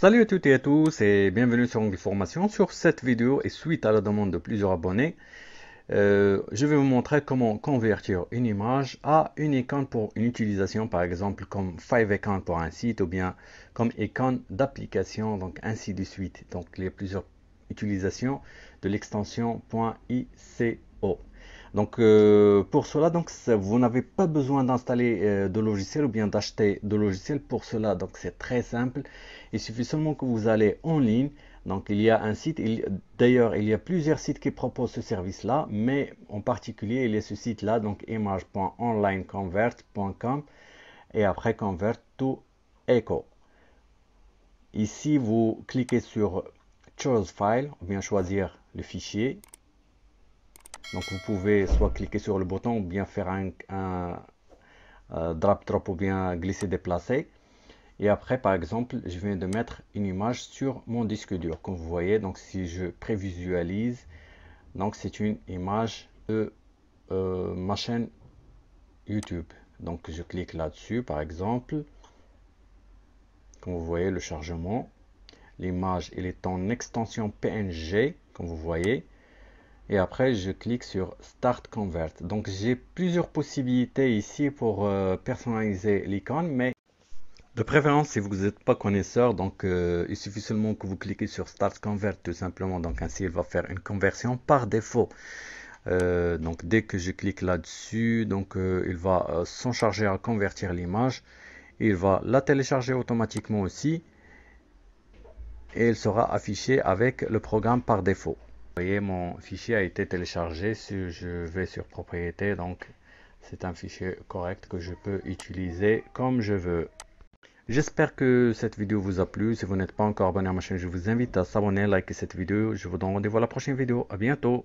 Salut à toutes et à tous et bienvenue sur une Formation. Sur cette vidéo et suite à la demande de plusieurs abonnés, euh, je vais vous montrer comment convertir une image à une icône pour une utilisation par exemple comme 5 icon pour un site ou bien comme icône d'application donc ainsi de suite donc les plusieurs utilisations de l'extension .ico donc euh, pour cela, donc, vous n'avez pas besoin d'installer euh, de logiciel ou bien d'acheter de logiciel pour cela. Donc c'est très simple. Il suffit seulement que vous allez en ligne. Donc il y a un site, d'ailleurs il y a plusieurs sites qui proposent ce service-là, mais en particulier il y a ce site-là, donc image.onlineconvert.com et après convert to echo. Ici vous cliquez sur choose file, ou bien choisir le fichier donc vous pouvez soit cliquer sur le bouton ou bien faire un, drap euh, drop drop ou bien glisser déplacer et après par exemple je viens de mettre une image sur mon disque dur comme vous voyez donc si je prévisualise donc c'est une image de euh, ma chaîne youtube donc je clique là dessus par exemple comme vous voyez le chargement l'image est en extension png comme vous voyez et après je clique sur Start Convert. Donc j'ai plusieurs possibilités ici pour euh, personnaliser l'icône, mais de préférence si vous n'êtes pas connaisseur, donc euh, il suffit seulement que vous cliquez sur Start Convert tout simplement, donc ainsi il va faire une conversion par défaut. Euh, donc dès que je clique là-dessus, donc il va s'en charger à convertir l'image, il va la télécharger automatiquement aussi et elle sera affichée avec le programme par défaut. Vous voyez, mon fichier a été téléchargé. Si je vais sur propriété, donc c'est un fichier correct que je peux utiliser comme je veux. J'espère que cette vidéo vous a plu. Si vous n'êtes pas encore abonné à ma chaîne, je vous invite à s'abonner, liker cette vidéo. Je vous donne rendez-vous à la prochaine vidéo. À bientôt.